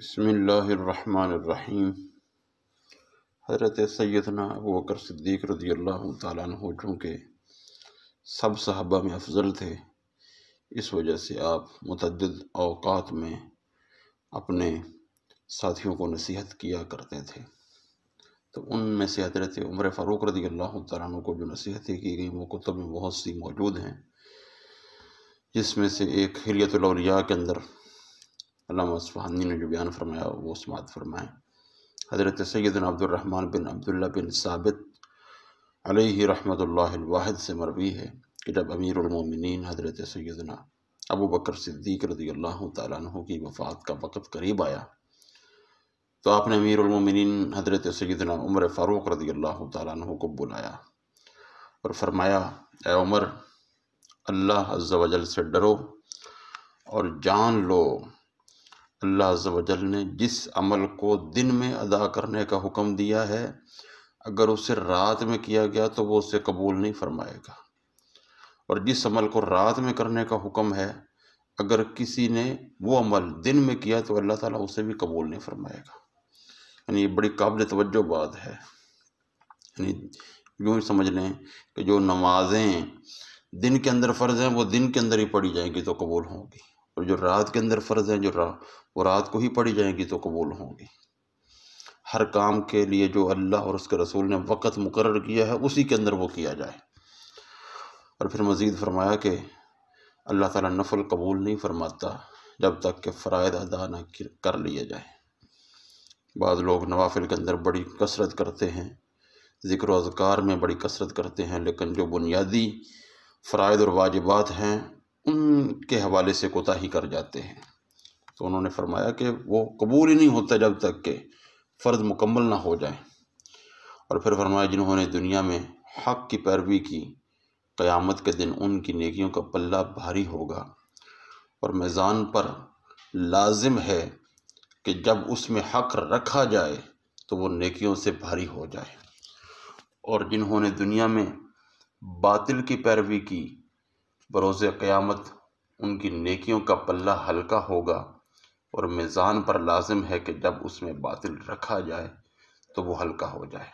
بسم اللہ الرحمن الرحیم حضرت سیدنا ابو بکر صدیق رضی اللہ تعالیٰ عنہ چونکہ سب صحابہ میں افضل تھے اس وجہ سے آپ متعدد اوقات میں اپنے ساتھیوں کو نصیحت کیا کرتے تھے تو ان میں سے حضرت عمر فاروق رضی اللہ تعالیٰ عنہ کو جو نصیحتیں کی گئیں وہ کتب میں بہت سی موجود ہیں جس میں سے ایک حلیت الاولیاء کے اندر علامہ وسفہانی نے جو بیان فرمایا وہ سماعت فرمائیں حضرت سید عبد الرحمن بن عبداللہ بن ثابت علیہ رحمۃ اللہ الواحد سے مروی ہے کہ جب امیر المومنین حضرت سیدنا ابو بکر صدیق رضی اللہ تعالیٰ عنہ کی وفات کا وقت قریب آیا تو آپ نے امیر المومنین حضرت سیدنا عمر فاروق رضی اللہ تعالیٰ عنہ کو بلایا اور فرمایا اے عمر اللہ عز و جل سے ڈرو اور جان لو اللہ عز و جل نے جس عمل کو دن میں ادا کرنے کا حکم دیا ہے اگر اسے رات میں کیا گیا تو وہ اسے قبول نہیں فرمائے گا اور جس عمل کو رات میں کرنے کا حکم ہے اگر کسی نے وہ عمل دن میں کیا تو اللہ تعالیٰ اسے بھی قبول نہیں فرمائے گا یعنی یہ بڑی قابل توجہ بات ہے یعنی یوں ہی سمجھ لیں کہ جو نمازیں دن کے اندر فرض ہیں وہ دن کے اندر ہی پڑی جائیں گی تو قبول ہوں گی اور جو رات کے اندر فرض ہیں جو وہ رات کو ہی پڑھی جائیں گی تو قبول ہوں گی ہر کام کے لیے جو اللہ اور اس کے رسول نے وقت مقرر کیا ہے اسی کے اندر وہ کیا جائے اور پھر مزید فرمایا کہ اللہ تعالیٰ نفل قبول نہیں فرماتا جب تک کہ فرائد ادا نہ کر لیا جائے بعض لوگ نوافل کے اندر بڑی کثرت کرتے ہیں ذکر و اذکار میں بڑی کثرت کرتے ہیں لیکن جو بنیادی فرائد اور واجبات ہیں ان کے حوالے سے کوتاہی کر جاتے ہیں تو انہوں نے فرمایا کہ وہ قبول ہی نہیں ہوتا جب تک کہ فرد مکمل نہ ہو جائیں اور پھر فرمایا جنہوں نے دنیا میں حق کی پیروی کی قیامت کے دن ان کی نیکیوں کا پلہ بھاری ہوگا اور میزان پر لازم ہے کہ جب اس میں حق رکھا جائے تو وہ نیکیوں سے بھاری ہو جائے اور جنہوں نے دنیا میں باطل کی پیروی کی بروز قیامت ان کی نیکیوں کا پلہ ہلکا ہوگا اور میزان پر لازم ہے کہ جب اس میں باطل رکھا جائے تو وہ ہلکا ہو جائے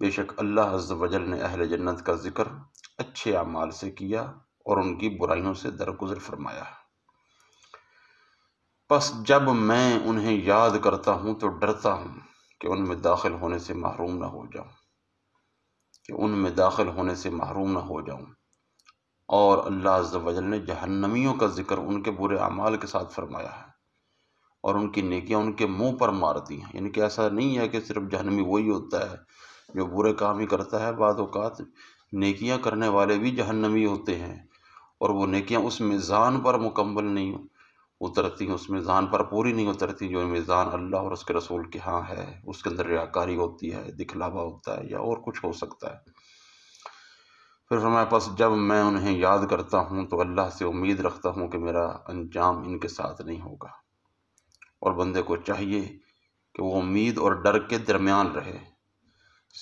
بے شک اللہ عز و جل نے اہل جنت کا ذکر اچھے اعمال سے کیا اور ان کی برائیوں سے درگزر فرمایا پس جب میں انہیں یاد کرتا ہوں تو ڈرتا ہوں کہ ان میں داخل ہونے سے محروم نہ ہو جاؤں کہ ان میں داخل ہونے سے محروم نہ ہو جاؤں اور اللہ عز و جل نے جہنمیوں کا ذکر ان کے برے اعمال کے ساتھ فرمایا ہے اور ان کی نیکیاں ان کے منہ پر مار دی ہیں یعنی کہ ایسا نہیں ہے کہ صرف جہنمی وہی ہوتا ہے جو برے کام ہی کرتا ہے بعض اوقات نیکیاں کرنے والے بھی جہنمی ہوتے ہیں اور وہ نیکیاں اس میزان پر مکمل نہیں ہیں اس میزان پر پوری نہیں اترتی جو میزان اللہ اور اس کے رسول کے ہاں ہے اس کے اندر ریاکاری ہوتی ہے دکھلاوا ہوتا ہے یا اور کچھ ہو سکتا ہے پھر فرمایا پس جب میں انہیں یاد کرتا ہوں تو اللہ سے امید رکھتا ہوں کہ میرا انجام ان کے ساتھ نہیں ہوگا اور بندے کو چاہیے کہ وہ امید اور ڈر کے درمیان رہے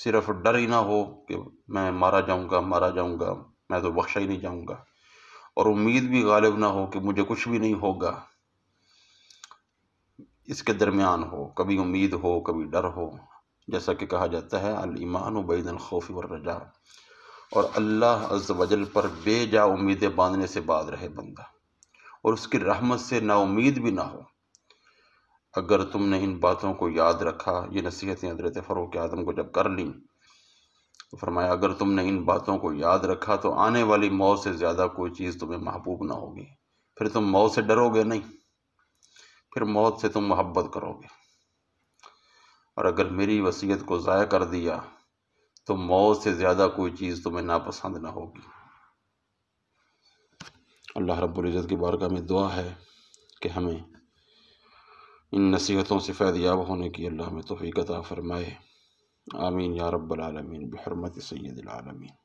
صرف ڈر ہی نہ ہو کہ میں مارا جاؤں گا مارا جاؤں گا میں تو بخشا ہی نہیں جاؤں گا اور امید بھی غالب نہ ہو کہ مجھے کچھ بھی نہیں ہوگا اس کے درمیان ہو کبھی امید ہو کبھی ڈر ہو جیسا کہ کہا جاتا ہے المان بین الخوف الرجا اور اللہ و وجل پر بے جا امیدیں باندھنے سے باد رہے بندہ اور اس کی رحمت سے نا امید بھی نہ ہو اگر تم نے ان باتوں کو یاد رکھا یہ نصیحت حضرت فروغ آدم کو جب کر لیں تو فرمایا اگر تم نے ان باتوں کو یاد رکھا تو آنے والی موت سے زیادہ کوئی چیز تمہیں محبوب نہ ہوگی پھر تم موت سے ڈرو گے نہیں پھر موت سے تم محبت کرو گے اور اگر میری وصیت کو ضائع کر دیا تو موت سے زیادہ کوئی چیز تمہیں ناپسند نہ ہوگی اللہ رب العزت کی بارگاہ میں دعا ہے کہ ہمیں ان نصیحتوں سے فیض یاب ہونے کی اللہ میں توفیق عطا فرمائے آمین یا رب العالمین بحرمت سید العالمین